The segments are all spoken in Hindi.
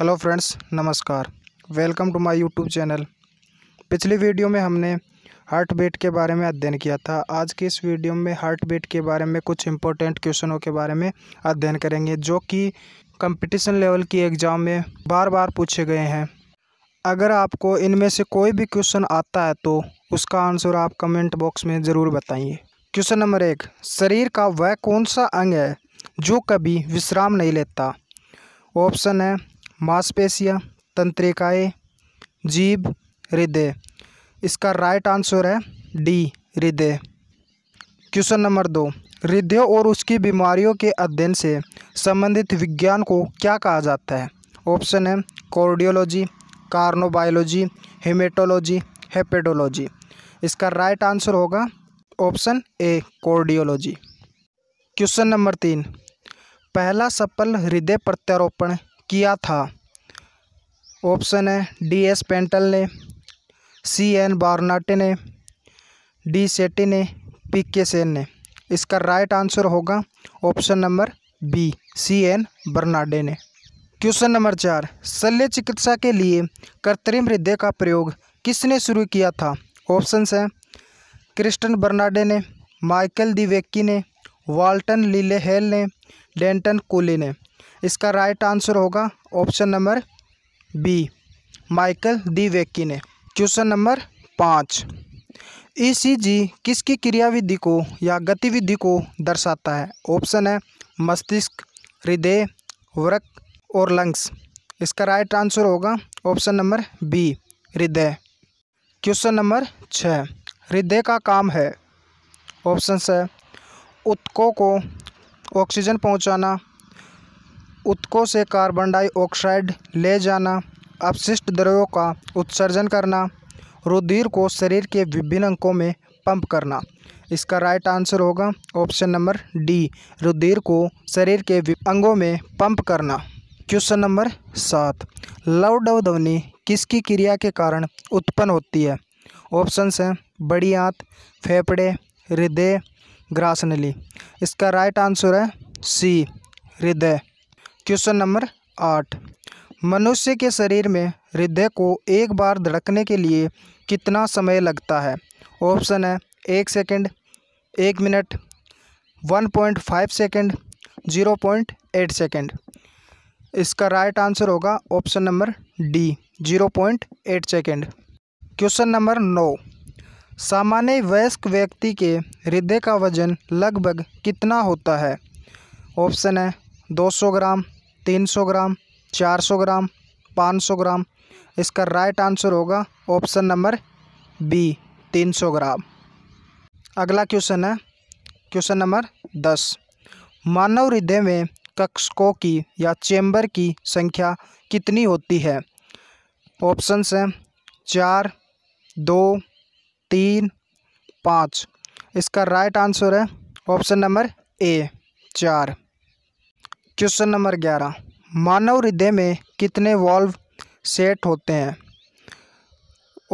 हेलो फ्रेंड्स नमस्कार welcome to my YouTube channel पिछली वीडियो में हमने हार्ट बीट के बारे में अध्ययन किया था आज की इस वीडियो में हार्ट बीट के बारे में कुछ इम्पोर्टेंट क्वेश्चनों के बारे में अध्ययन करेंगे जो कि कंपटीशन लेवल की एग्ज़ाम में बार बार पूछे गए हैं अगर आपको इनमें से कोई भी क्वेश्चन आता है तो उसका आंसर आप कमेंट बॉक्स में ज़रूर बताइए क्वेश्चन नंबर एक शरीर का वह कौन सा अंग है जो कभी विश्राम नहीं लेता ऑप्शन है मांसपेशिया तंत्रिकाएँ जीभ हृदय इसका राइट आंसर है डी हृदय क्वेश्चन नंबर दो हृदय और उसकी बीमारियों के अध्ययन से संबंधित विज्ञान को क्या कहा जाता है ऑप्शन है कार्डियोलॉजी कार्नोबायोलॉजी हेमेटोलॉजी हेपेडोलॉजी इसका राइट आंसर होगा option A cardiology question number तीन पहला सफल हृदय प्रत्यारोपण किया था ऑप्शन है डी एस पेंटल ने सी एन बारनाटे ने डी सेटी ने पी के सेन ने इसका राइट आंसर होगा option number B C N Barnard ने क्वेश्चन नंबर चार शल्य चिकित्सा के लिए कृत्रिम हृदय का प्रयोग किसने शुरू किया था ऑप्शन हैं क्रिस्टन बर्नाडे ने माइकल दिवेक्की ने वाल्टन लीलेहेल ने डेंटन कोली ने इसका राइट आंसर होगा option number B Michael DeBakey ने क्वेश्चन नंबर पाँच ईसीजी e किसकी क्रियाविधि को या गतिविधि को दर्शाता है ऑप्शन है मस्तिष्क हृदय वृक और लंग्स इसका राइट आंसर होगा ऑप्शन नंबर बी हृदय क्वेश्चन नंबर छः हृदय का काम है ऑप्शन है उत्कों को ऑक्सीजन पहुंचाना उत्कों से कार्बन डाइऑक्साइड ले जाना अपशिष्ट द्रव्यों का उत्सर्जन करना रुधिर को शरीर के विभिन्न अंगों में पंप करना इसका राइट आंसर होगा ऑप्शन नंबर डी रुधिर को शरीर के अंगों में पंप करना क्वेश्चन नंबर सात डव ध्वनि किसकी क्रिया के कारण उत्पन्न होती है ऑप्शंस हैं बड़ी आँत फेफड़े हृदय ग्रासनली इसका राइट आंसर है सी हृदय क्वेश्चन नंबर आठ मनुष्य के शरीर में हृदय को एक बार धड़कने के लिए कितना समय लगता है ऑप्शन है एक सेकंड, एक minute one point five second zero point eight second इसका राइट आंसर होगा option number D zero point eight second question number नौ सामान्य वयस्क व्यक्ति के हृदय का वजन लगभग कितना होता है ऑप्शन है 200 ग्राम 300 ग्राम 400 ग्राम 500 ग्राम इसका राइट आंसर होगा ऑप्शन नंबर बी 300 ग्राम अगला क्वेश्चन है क्वेश्चन नंबर दस मानव हृदय में कक्षकों की या चेम्बर की संख्या कितनी होती है ऑप्शंस हैं चार दो तीन पाँच इसका राइट आंसर है ऑप्शन नंबर ए चार क्वेश्चन नंबर ग्यारह मानव हृदय में कितने वॉल्व सेट होते हैं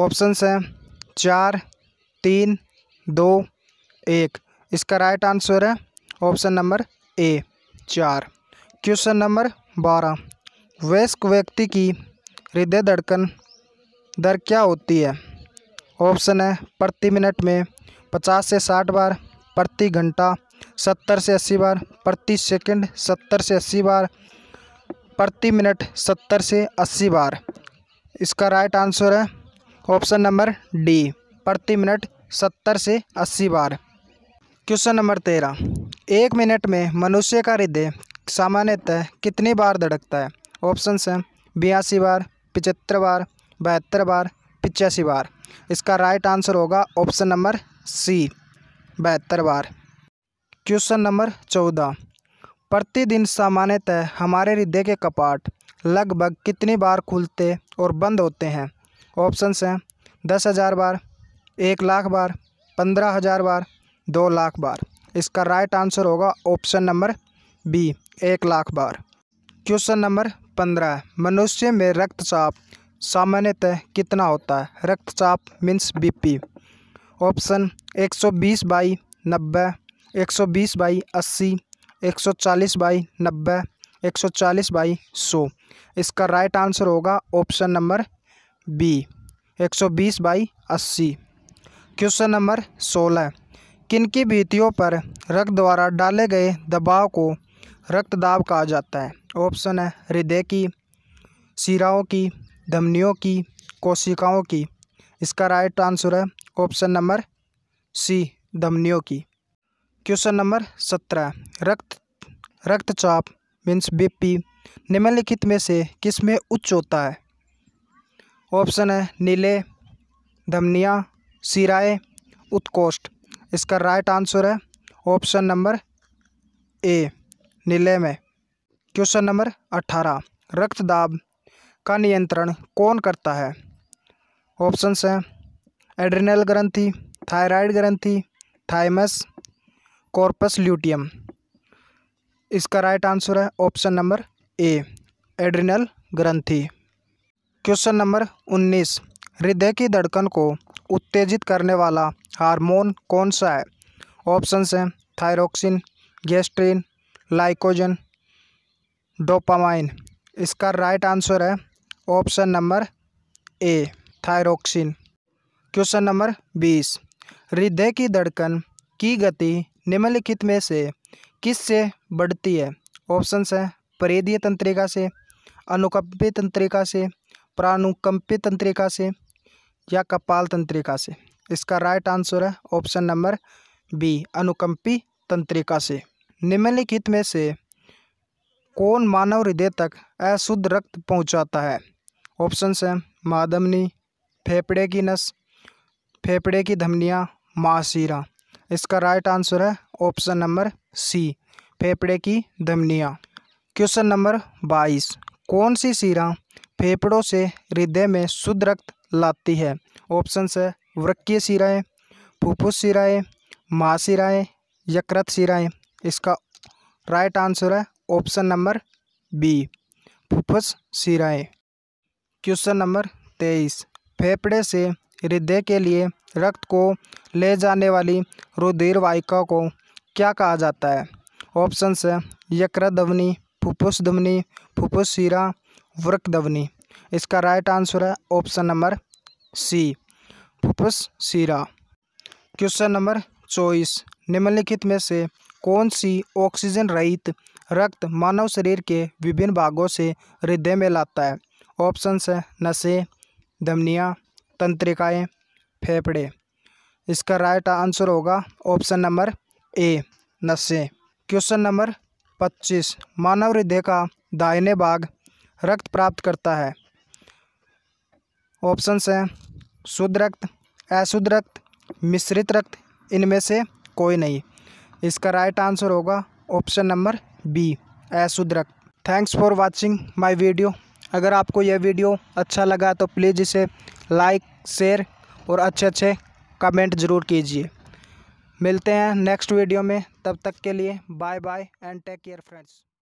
ऑप्शंस हैं चार तीन दो एक इसका राइट आंसर है ऑप्शन नंबर ए चार क्वेश्चन नंबर बारह वयस्क व्यक्ति की हृदय धड़कन दर क्या होती है ऑप्शन है प्रति मिनट में पचास से साठ बार प्रति घंटा सत्तर से अस्सी बार प्रति सेकंड सत्तर से अस्सी बार प्रति मिनट सत्तर से अस्सी बार इसका राइट आंसर है ऑप्शन नंबर डी प्रति मिनट सत्तर से अस्सी बार क्वेश्चन नंबर तेरह एक मिनट में मनुष्य का हृदय सामान्यतः कितनी बार धड़कता है ऑप्शन हैं बयासी बार पिचहत्तर बार बहत्तर बार पिचासी बार इसका राइट आंसर होगा ऑप्शन नंबर सी बहत्तर बार क्वेश्चन नंबर चौदह प्रतिदिन सामान्यतः हमारे हृदय के कपाट लगभग कितनी बार खुलते और बंद होते हैं ऑप्शंस हैं दस हज़ार बार एक लाख बार पंद्रह हज़ार बार दो लाख बार इसका राइट आंसर होगा ऑप्शन नंबर बी एक लाख बार क्वेश्चन नंबर पंद्रह मनुष्य में रक्तचाप सामान्यतः कितना होता है रक्तचाप मीन्स बीपी ऑप्शन एक सौ बीस बाई नब्बे एक सौ बीस बाई अस्सी एक सौ चालीस बाई नब्बे एक सौ चालीस बाई सौ इसका राइट आंसर होगा ऑप्शन नंबर बी एक सौ बीस बाई अस्सी क्वेश्चन नंबर सोलह किन की भीतियों पर रक्त द्वारा डाले गए दबाव को रक्त दाब कहा जाता है ऑप्शन है हृदय की सिराओं की धमनियों की कोशिकाओं की इसका राइट आंसर है ऑप्शन नंबर सी धमनियों की क्वेश्चन नंबर सत्रह रक्त रक्तचाप मीन्स बीपी निम्नलिखित में से किस में उच्च होता है ऑप्शन है नीले धमनिया सिराए उत्कोष्ठ इसका राइट आंसर है ऑप्शन नंबर ए नीले में क्वेश्चन नंबर अठारह रक्तदाब का नियंत्रण कौन करता है ऑप्शन हैं एड्रिनल ग्रंथि थायराइड ग्रंथि थाइमस कॉर्पस ल्यूटियम इसका राइट आंसर है ऑप्शन नंबर ए एड्रिनल ग्रंथि क्वेश्चन नंबर उन्नीस हृदय की धड़कन को उत्तेजित करने वाला हार्मोन कौन सा है ऑप्शन हैं थायरोक्सिन गैस्ट्रीन लाइकोजन डोपामाइन इसका राइट आंसर है option number A thyroxine question number बीस हृदय की धड़कन की गति निम्नलिखित में से किस से बढ़ती है ऑप्शंस हैं परेदीय तंत्रिका से अनुकंपित तंत्रिका से प्राणुकंपित तंत्रिका से या कपाल तंत्रिका से इसका राइट आंसर है ऑप्शन नंबर बी अनुकंपी तंत्रिका से निम्नलिखित में से कौन मानव हृदय तक अशुद्ध रक्त पहुंचाता है ऑप्शंस हैं मादमनी फेफड़े की नस फेफड़े की धमनियाँ मासीरा इसका राइट आंसर है ऑप्शन नंबर सी फेफड़े की धमनियाँ क्वेश्चन नंबर बाईस कौन सी सीरा फेफड़ों से हृदय में शुद्ध रक्त लाती है ऑप्शन है वृक्कीय सिराएँ फुफुस सिराएँ सिराएँ यकृत सिराएँ इसका राइट आंसर है ऑप्शन नंबर बी फुफुस सिराएँ क्वेश्चन नंबर तेईस फेफड़े से हृदय के लिए रक्त को ले जाने वाली रुधिर वाहिका को क्या कहा जाता है ऑप्शन से धवनी फुफ्फुस धवनी फुफ्फुस शीरा वृक धवनी इसका राइट आंसर है ऑप्शन नंबर सी फुफ्फुस शीरा क्वेश्चन नंबर चौबीस निम्नलिखित में से कौन सी ऑक्सीजन रहित रक्त मानव शरीर के विभिन्न भागों से हृदय में लाता है ऑप्शन है नशे धमनियाँ तंत्रिकाएँ फेफड़े इसका राइट आंसर होगा ऑप्शन नंबर ए नशे क्वेश्चन नंबर पच्चीस मानव हृदय का दाहिने भाग रक्त प्राप्त करता है ऑप्शन हैं शुद्ध रक्त अशुद्ध रक्त मिश्रित रक्त इनमें से कोई नहीं इसका राइट आंसर होगा ऑप्शन नंबर बी अशुद्ध रक्त thanks for watching my video अगर आपको यह वीडियो अच्छा लगा तो प्लीज़ इसे लाइक शेयर और अच्छे अच्छे कमेंट ज़रूर कीजिए मिलते हैं नेक्स्ट वीडियो में तब तक के लिए bye bye and take care friends